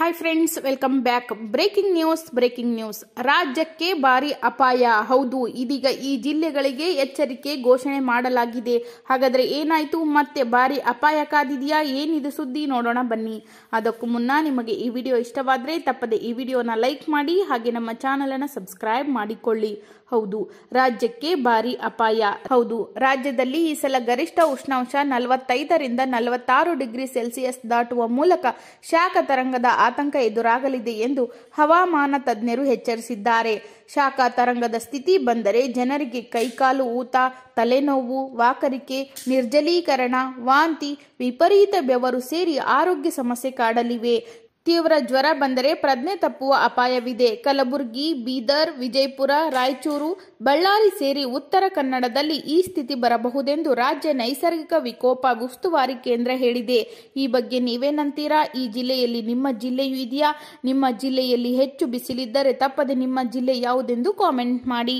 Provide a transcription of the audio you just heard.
hi friends welcome back breaking news breaking news ರಾಜ್ಯಕ್ಕೆ ಭಾರಿ ಅಪಾಯ ಹೌದು ಇದೀಗ ಈ ಜಿಲ್ಲೆಗಳಿಗೆ ಎಚ್ಚರಿಕೆ ಘೋಷಣೆ ಮಾಡಲಾಗಿದೆ ಹಾಗಾದರೆ ಏನಾಯ್ತು ಮತ್ತೆ ಭಾರಿ ಅಪಾಯ ಕಾದಿದೆಯಾ ಏನಿದು ಸುದ್ದಿ ನೋಡೋಣ ಬನ್ನಿ ಅದಕ್ಕೂ ಮುನ್ನ ನಿಮಗೆ ಈ ವಿಡಿಯೋ ಇಷ್ಟವಾದರೆ ತಪ್ಪದೆ ಈ ವಿಡಿಯೋನ ಲೈಕ್ ಮಾಡಿ ಹಾಗೆ ನಮ್ಮ ಚಾನಲನ್ನು ಸಬ್ಸ್ಕ್ರೈಬ್ ಮಾಡಿಕೊಳ್ಳಿ ಹೌದು ರಾಜ್ಯಕ್ಕೆ ಭಾರಿ ಅಪಾಯ ಹೌದು ರಾಜ್ಯದಲ್ಲಿ ಈ ಸಲ ಗರಿಷ್ಠ ಉಷ್ಣಾಂಶ ನಲವತ್ತೈದರಿಂದ ನಲವತ್ತಾರು ಡಿಗ್ರಿ ಸೆಲ್ಸಿಯಸ್ ದಾಟುವ ಮೂಲಕ ಶಾಖ ತರಂಗದ ಆತಂಕ ಎದುರಾಗಲಿದೆ ಎಂದು ಹವಾಮಾನ ತಜ್ಞರು ಎಚ್ಚರಿಸಿದ್ದಾರೆ ಶಾಖ ತರಂಗದ ಸ್ಥಿತಿ ಬಂದರೆ ಜನರಿಗೆ ಕೈಕಾಲು ಊತ ತಲೆನೋವು ವಾಕರಿಕೆ ನಿರ್ಜಲೀಕರಣ ವಾಂತಿ ವಿಪರೀತ ಬೆವರು ಸೇರಿ ಆರೋಗ್ಯ ಸಮಸ್ಯೆ ಕಾಡಲಿವೆ ತೀವ್ರ ಜ್ವರ ಬಂದರೆ ಪ್ರಜ್ಞೆ ತಪ್ಪುವ ಅಪಾಯವಿದೆ ಕಲಬುರಗಿ ಬೀದರ್ ವಿಜಯಪುರ ರಾಯಚೂರು ಬಳ್ಳಾರಿ ಸೇರಿ ಉತ್ತರ ಕನ್ನಡದಲ್ಲಿ ಈ ಸ್ಥಿತಿ ಬರಬಹುದೆಂದು ರಾಜ್ಯ ನೈಸರ್ಗಿಕ ವಿಕೋಪ ಉಸ್ತುವಾರಿ ಕೇಂದ್ರ ಹೇಳಿದೆ ಈ ಬಗ್ಗೆ ನೀವೇನಂತೀರಾ ಈ ಜಿಲ್ಲೆಯಲ್ಲಿ ನಿಮ್ಮ ಜಿಲ್ಲೆಯೂ ಇದೆಯಾ ನಿಮ್ಮ ಜಿಲ್ಲೆಯಲ್ಲಿ ಹೆಚ್ಚು ಬಿಸಿಲಿದ್ದರೆ ತಪ್ಪದೆ ನಿಮ್ಮ ಜಿಲ್ಲೆ ಯಾವುದೆಂದು ಕಾಮೆಂಟ್ ಮಾಡಿ